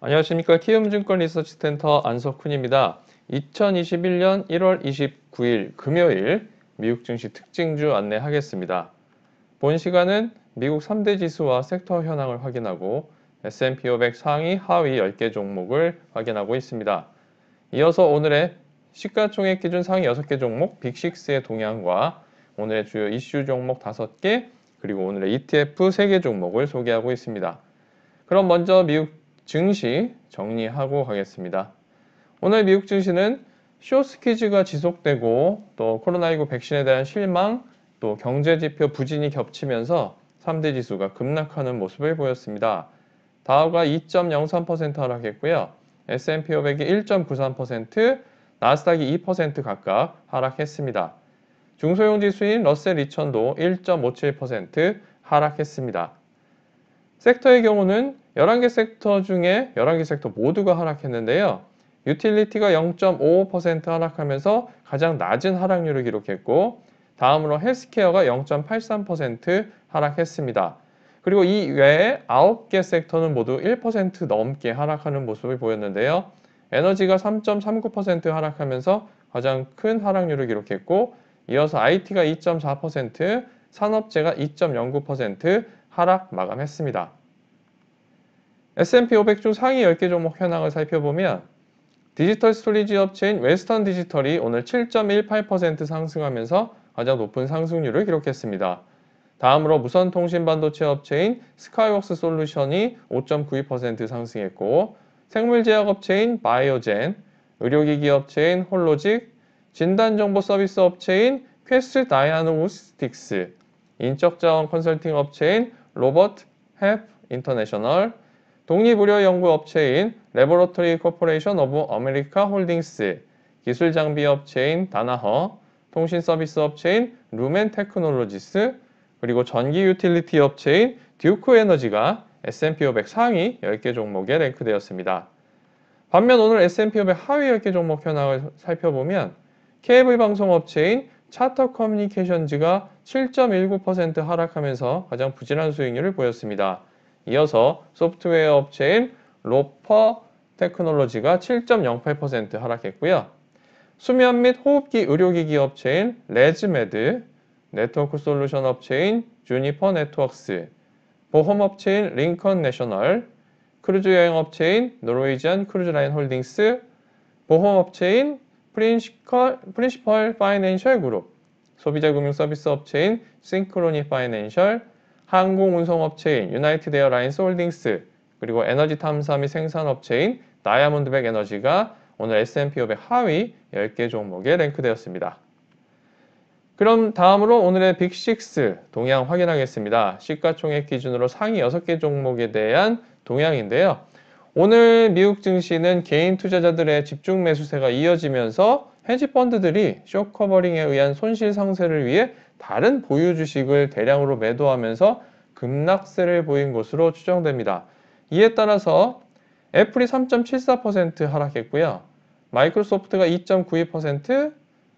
안녕하십니까. 키움증권 리서치센터 안석훈입니다. 2021년 1월 29일 금요일 미국 증시 특징주 안내하겠습니다. 본 시간은 미국 3대 지수와 섹터 현황을 확인하고 S&P 500 상위 하위 10개 종목을 확인하고 있습니다. 이어서 오늘의 시가총액 기준 상위 6개 종목 빅6의 동향과 오늘의 주요 이슈 종목 5개 그리고 오늘의 ETF 3개 종목을 소개하고 있습니다. 그럼 먼저 미국 증시 정리하고 가겠습니다. 오늘 미국 증시는 쇼스퀴즈가 지속되고 또 코로나19 백신에 대한 실망 또 경제지표 부진이 겹치면서 3대 지수가 급락하는 모습을 보였습니다. 다우가 2.03% 하락했고요. S&P 500이 1.93%, 나스닥이 2% 각각 하락했습니다. 중소형 지수인 러셀 2000도 1.57% 하락했습니다. 섹터의 경우는 11개 섹터 중에 11개 섹터 모두가 하락했는데요. 유틸리티가 0.55% 하락하면서 가장 낮은 하락률을 기록했고 다음으로 헬스케어가 0.83% 하락했습니다. 그리고 이 외에 9개 섹터는 모두 1% 넘게 하락하는 모습을 보였는데요. 에너지가 3.39% 하락하면서 가장 큰 하락률을 기록했고 이어서 IT가 2.4%, 산업재가 2.09% 하락 마감했습니다. S&P 5 0 0 중 상위 10개 종목 현황을 살펴보면 디지털 스토리지 업체인 웨스턴 디지털이 오늘 7.18% 상승하면서 가장 높은 상승률을 기록했습니다. 다음으로 무선 통신 반도체 업체인 스카이웍스 솔루션이 5.92% 상승했고 생물 제약 업체인 바이오젠, 의료기기 업체인 홀로직, 진단정보 서비스 업체인 퀘스트 다이아노스틱스, 인적자원 컨설팅 업체인 로버트 햅 인터내셔널, 독립의료연구업체인 레보러토리 코퍼레이션 오브 아메리카 홀딩스, 기술장비업체인 다나허, 통신서비스 업체인 루멘테크놀로지스, 그리고 전기 유틸리티 업체인 듀크 에너지가 S&P 500 상위 10개 종목에 랭크되었습니다. 반면 오늘 S&P 500 하위 10개 종목 현황을 살펴보면 케이블 방송 업체인 차터 커뮤니케이션즈가 7.19% 하락하면서 가장 부진한 수익률을 보였습니다. 이어서 소프트웨어 업체인 로퍼 테크놀로지가 7.08% 하락했고요. 수면 및 호흡기 의료기기 업체인 레즈메드, 네트워크 솔루션 업체인 주니퍼 네트워크스, 보험 업체인 링컨 내셔널, 크루즈 여행 업체인 노르웨이지안 크루즈라인 홀딩스, 보험 업체인 프린시컬, 프린시펄 파이낸셜 그룹, 소비자 금융 서비스 업체인 싱크로니 파이낸셜, 항공운송업체인 유나이티드 에어라인 솔딩스 그리고 에너지 탐사 및 생산업체인 다이아몬드백 에너지가 오늘 S&P 500 하위 10개 종목에 랭크되었습니다. 그럼 다음으로 오늘의 빅6 동향 확인하겠습니다. 시가총액 기준으로 상위 6개 종목에 대한 동향인데요. 오늘 미국 증시는 개인 투자자들의 집중 매수세가 이어지면서 헤지펀드들이 쇼커버링에 의한 손실 상쇄를 위해 다른 보유 주식을 대량으로 매도하면서 급락세를 보인 것으로 추정됩니다. 이에 따라서 애플이 3.74% 하락했고요. 마이크로소프트가 2.92%,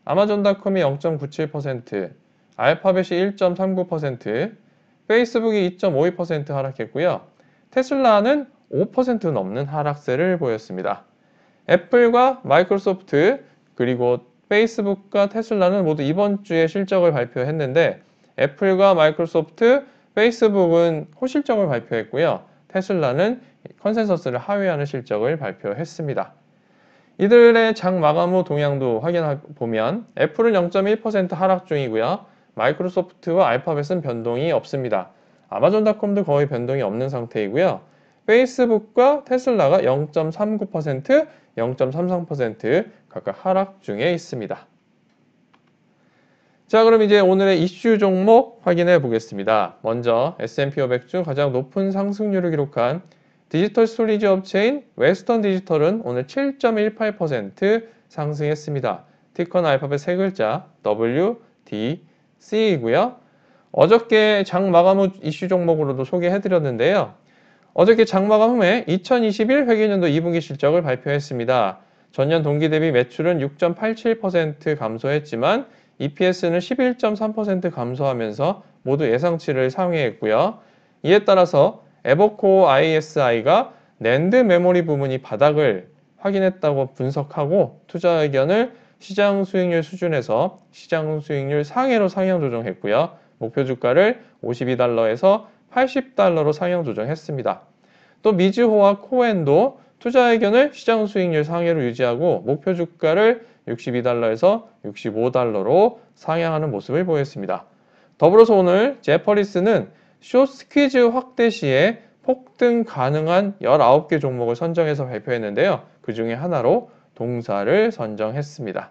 아마존닷컴이 0.97%, 알파벳이 1.39%, 페이스북이 2.52% 하락했고요. 테슬라는 5% 넘는 하락세를 보였습니다. 애플과 마이크로소프트 그리고 페이스북과 테슬라는 모두 이번 주에 실적을 발표했는데 애플과 마이크로소프트, 페이스북은 호실적을 발표했고요. 테슬라는 컨센서스를 하회하는 실적을 발표했습니다. 이들의 장 마감 후 동향도 확인해 보면 애플은 0.1% 하락 중이고요. 마이크로소프트와 알파벳은 변동이 없습니다. 아마존닷컴도 거의 변동이 없는 상태이고요. 페이스북과 테슬라가 0.39%, 0.33%, 각각 하락 중에 있습니다. 자 그럼 이제 오늘의 이슈 종목 확인해 보겠습니다. 먼저 S&P 500 중 가장 높은 상승률을 기록한 디지털 스토리지 업체인 웨스턴 디지털은 오늘 7.18% 상승했습니다. 티커는 알파벳 세 글자 WDC이고요. 어저께 장 마감 후 이슈 종목으로도 소개해드렸는데요. 어저께 장 마감 후에 2021 회계년도 2분기 실적을 발표했습니다. 전년 동기 대비 매출은 6.87% 감소했지만 EPS는 11.3% 감소하면서 모두 예상치를 상회했고요. 이에 따라서 에버코 ISI가 낸드 메모리 부문이 바닥을 확인했다고 분석하고 투자 의견을 시장 수익률 수준에서 시장 수익률 상해로 상향 조정했고요. 목표 주가를 52달러에서 80달러로 상향 조정했습니다. 또 미즈호와 코엔도 투자 의견을 시장 수익률 상회로 유지하고 목표 주가를 62달러에서 65달러로 상향하는 모습을 보였습니다. 더불어서 오늘 제퍼리스는 쇼 스퀴즈 확대 시에 폭등 가능한 19개 종목을 선정해서 발표했는데요. 그 중에 하나로 동사를 선정했습니다.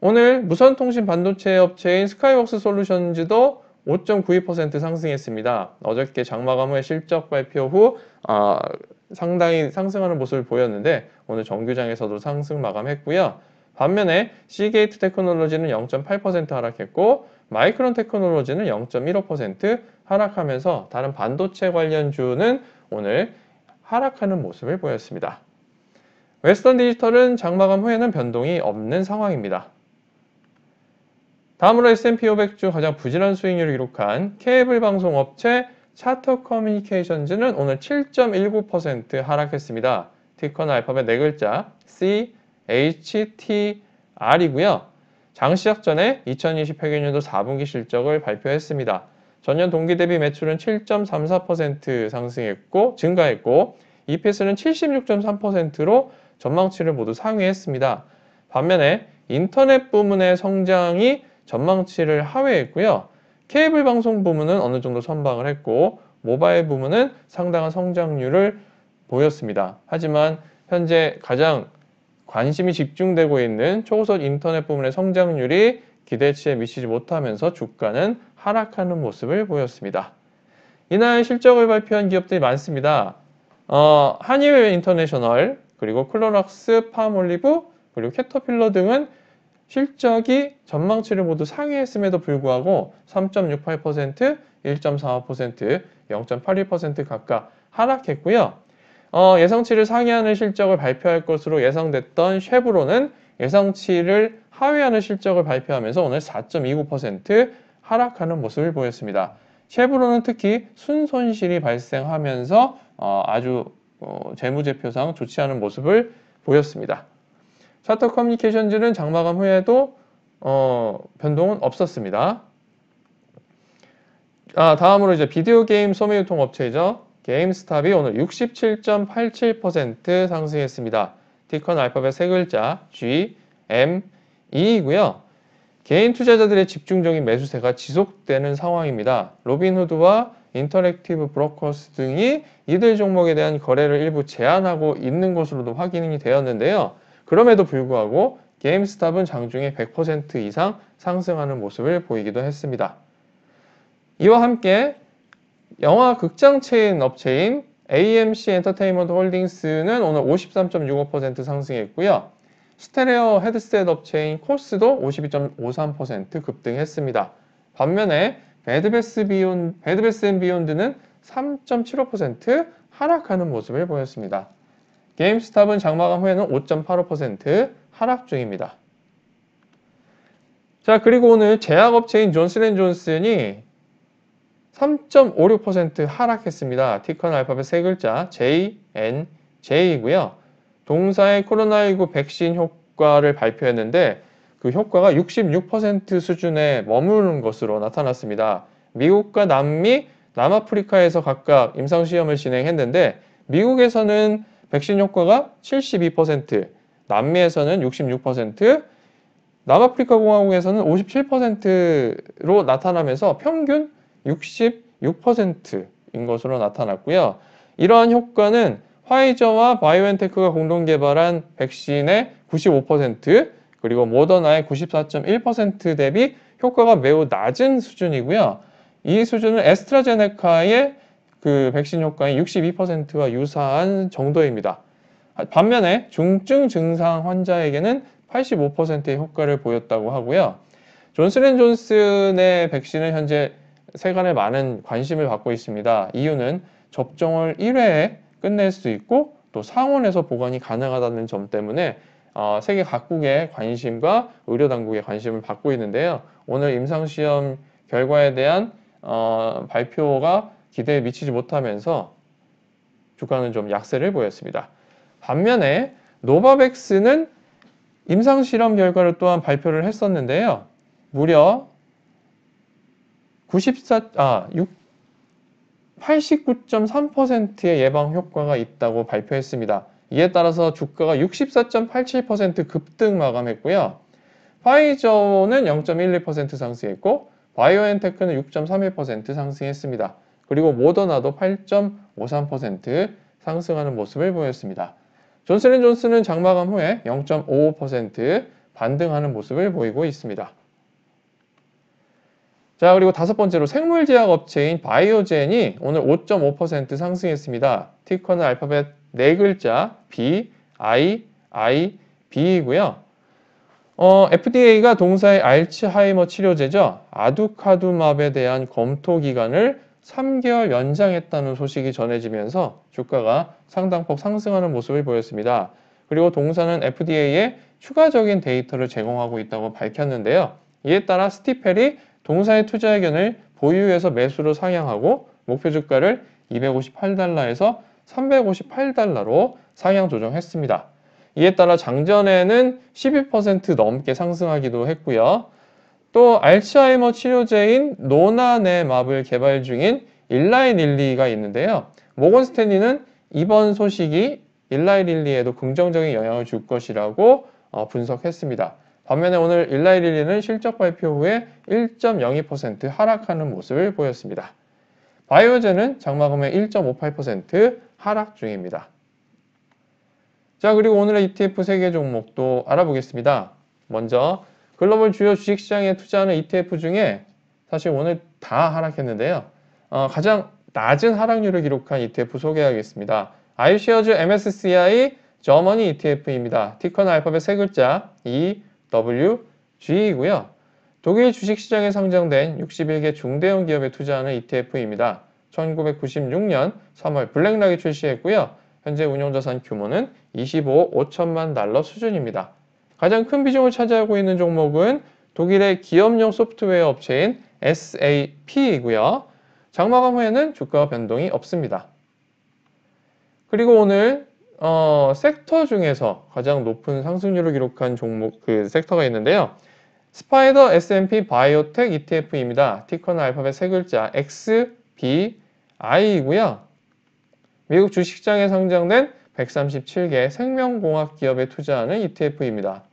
오늘 무선통신 반도체 업체인 스카이웍스 솔루션즈도 5.92% 상승했습니다. 어저께 장마감 후에 실적 발표 후 어, 상당히 상승하는 모습을 보였는데 오늘 정규장에서도 상승 마감했고요. 반면에 시게이트 테크놀로지는 0.8% 하락했고 마이크론 테크놀로지는 0.15% 하락하면서 다른 반도체 관련주는 오늘 하락하는 모습을 보였습니다. 웨스턴 디지털은 장마감 후에는 변동이 없는 상황입니다. 다음으로 S&P 500주 가장 부진한 수익률을 기록한 케이블 방송 업체 샤터 커뮤니케이션즈는 오늘 7.19% 하락했습니다. 티커는 알파벳 4글자 C, H, T, R이고요. 장 시작 전에 2020 회계연도 4분기 실적을 발표했습니다. 전년 동기 대비 매출은 7.34% 상승했고 증가했고 EPS는 76.3%로 전망치를 모두 상회했습니다. 반면에 인터넷 부문의 성장이 전망치를 하회했고요. 케이블 방송 부문은 어느 정도 선방을 했고 모바일 부문은 상당한 성장률을 보였습니다. 하지만 현재 가장 관심이 집중되고 있는 초고속 인터넷 부문의 성장률이 기대치에 미치지 못하면서 주가는 하락하는 모습을 보였습니다. 이날 실적을 발표한 기업들이 많습니다. 어, 한일 인터내셔널, 그리고 클로락스, 파몰리브, 그리고 캐터필러 등은 실적이 전망치를 모두 상회했음에도 불구하고 3.68%, 1.45%, 0.81% 각각 하락했고요. 어, 예상치를 상회하는 실적을 발표할 것으로 예상됐던 쉐브론은 예상치를 하회하는 실적을 발표하면서 오늘 4.29% 하락하는 모습을 보였습니다. 쉐브론은 특히 순손실이 발생하면서 어, 아주 어, 재무제표상 좋지 않은 모습을 보였습니다. 셔터 커뮤니케이션즈는 장마감 후에도 어, 변동은 없었습니다. 아, 다음으로 이제 비디오 게임 소매 유통 업체이죠. 게임스탑이 오늘 67.87% 상승했습니다. 티컨 알파벳 세 글자 G, M, E이고요. 개인 투자자들의 집중적인 매수세가 지속되는 상황입니다. 로빈후드와 인터랙티브 브로커스 등이 이들 종목에 대한 거래를 일부 제한하고 있는 것으로도 확인이 되었는데요. 그럼에도 불구하고 게임스탑은 장중에 100% 이상 상승하는 모습을 보이기도 했습니다. 이와 함께 영화 극장 체인 업체인 AMC 엔터테인먼트 홀딩스는 오늘 53.65% 상승했고요. 스테레어 헤드셋 업체인 코스도 52.53% 급등했습니다. 반면에 배드베스 비온, 배드베스 앤 비욘드는 3.75% 하락하는 모습을 보였습니다. 게임스탑은 장마감 후에는 5.85% 하락 중입니다. 자 그리고 오늘 제약업체인 존슨앤존슨이 3.56% 하락했습니다. 티커는 알파벳 세 글자 JNJ이고요. 동사의 코로나19 백신 효과를 발표했는데 그 효과가 66% 수준에 머무는 르 것으로 나타났습니다. 미국과 남미, 남아프리카에서 각각 임상시험을 진행했는데 미국에서는 백신 효과가 72%, 남미에서는 66%, 남아프리카 공화국에서는 57%로 나타나면서 평균 66%인 것으로 나타났고요. 이러한 효과는 화이저와 바이오엔테크가 공동 개발한 백신의 95% 그리고 모더나의 94.1% 대비 효과가 매우 낮은 수준이고요. 이 수준은 에스트라제네카의 그 백신 효과의 62%와 유사한 정도입니다. 반면에 중증 증상 환자에게는 85%의 효과를 보였다고 하고요. 존슨앤존슨의 백신은 현재 세간에 많은 관심을 받고 있습니다. 이유는 접종을 1회에 끝낼 수 있고 또 상온에서 보관이 가능하다는 점 때문에 어, 세계 각국의 관심과 의료당국의 관심을 받고 있는데요. 오늘 임상시험 결과에 대한 어, 발표가 기대에 미치지 못하면서 주가는 좀 약세를 보였습니다. 반면에 노바백스는 임상실험 결과를 또한 발표를 했었는데요. 무려 94, 아, 89.3%의 예방 효과가 있다고 발표했습니다. 이에 따라서 주가가 64.87% 급등 마감했고요. 파이저는 0.12% 상승했고 바이오엔테크는 6.31% 상승했습니다. 그리고 모더나도 8.53% 상승하는 모습을 보였습니다. 존슨앤존슨은 장마감 후에 0.55% 반등하는 모습을 보이고 있습니다. 자 그리고 다섯 번째로 생물제약 업체인 바이오젠이 오늘 5.5% 상승했습니다. 티커는 알파벳 네 글자 B, I, I, B이고요. 어, FDA가 동사의 알츠하이머 치료제죠. 아두카두맙에 대한 검토 기간을 3개월 연장했다는 소식이 전해지면서 주가가 상당폭 상승하는 모습을 보였습니다. 그리고 동사는 FDA에 추가적인 데이터를 제공하고 있다고 밝혔는데요. 이에 따라 스티펠이 동사의 투자 의견을 보유해서 매수로 상향하고 목표 주가를 258달러에서 358달러로 상향 조정했습니다. 이에 따라 장전에는 12% 넘게 상승하기도 했고요. 또 알츠하이머 치료제인 노나네마블 개발 중인 일라이 릴리가 있는데요. 모건 스탠리는 이번 소식이 일라이 릴리에도 긍정적인 영향을 줄 것이라고 어, 분석했습니다. 반면에 오늘 일라이 릴리는 실적 발표 후에 1.02% 하락하는 모습을 보였습니다. 바이오젠은 장마감의 1.58% 하락 중입니다. 자 그리고 오늘의 ETF 3개 종목도 알아보겠습니다. 먼저 글로벌 주요 주식시장에 투자하는 ETF 중에 사실 오늘 다 하락했는데요. 어, 가장 낮은 하락률을 기록한 ETF 소개하겠습니다. 아이 r 어즈 MSCI 저머니 ETF입니다. 티커는 알파벳 세 글자 EWG이고요. 독일 주식시장에 상장된 61개 중대형 기업에 투자하는 ETF입니다. 1996년 3월 블랙락이 출시했고요. 현재 운용자산 규모는 25억 5천만 달러 수준입니다. 가장 큰 비중을 차지하고 있는 종목은 독일의 기업용 소프트웨어 업체인 SAP이고요. 장마감 후에는 주가 변동이 없습니다. 그리고 오늘 어, 섹터 중에서 가장 높은 상승률을 기록한 종목 그 섹터가 있는데요. 스파이더 S&P 바이오텍 ETF입니다. 티커는 알파벳 세 글자 XBI이고요. 미국 주식장에 상장된 137개 생명공학 기업에 투자하는 ETF입니다.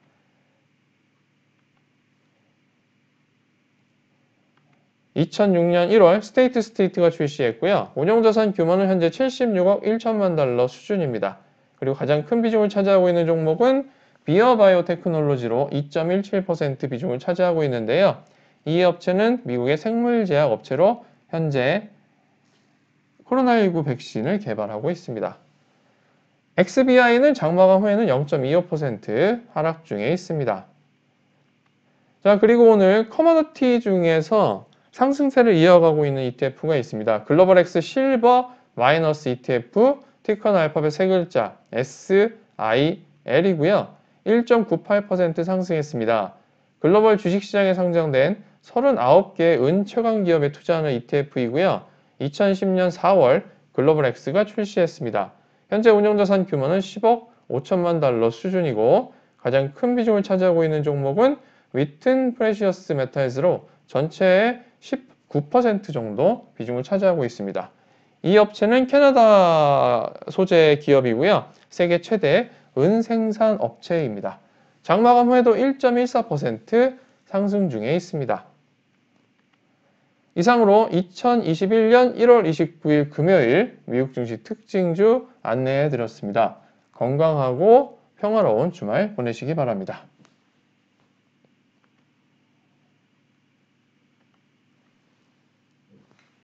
(2006년 1월) 스테이트 스테이트가 출시했고요 운영자산 규모는 현재 76억 1천만 달러 수준입니다 그리고 가장 큰 비중을 차지하고 있는 종목은 비어 바이오테크놀로지로 2.17% 비중을 차지하고 있는데요 이 업체는 미국의 생물제약 업체로 현재 코로나19 백신을 개발하고 있습니다 XBI는 장마감 후에는 0.25% 하락 중에 있습니다. 자 그리고 오늘 커머더티 중에서 상승세를 이어가고 있는 ETF가 있습니다. 글로벌 X 실버 마이너스 ETF 티커는 알파벳 세 글자 SIL이고요. 1.98% 상승했습니다. 글로벌 주식시장에 상장된 39개의 은최강 기업에 투자하는 ETF이고요. 2010년 4월 글로벌 X가 출시했습니다. 현재 운영자산 규모는 10억 5천만 달러 수준이고 가장 큰 비중을 차지하고 있는 종목은 위튼 프레시어스 메탈즈로 전체의 19% 정도 비중을 차지하고 있습니다. 이 업체는 캐나다 소재 기업이고요. 세계 최대 은 생산 업체입니다. 장마감 후에도 1.14% 상승 중에 있습니다. 이상으로 2021년 1월 29일 금요일 미국 증시 특징주 안내해 드렸습니다. 건강하고 평화로운 주말 보내시기 바랍니다.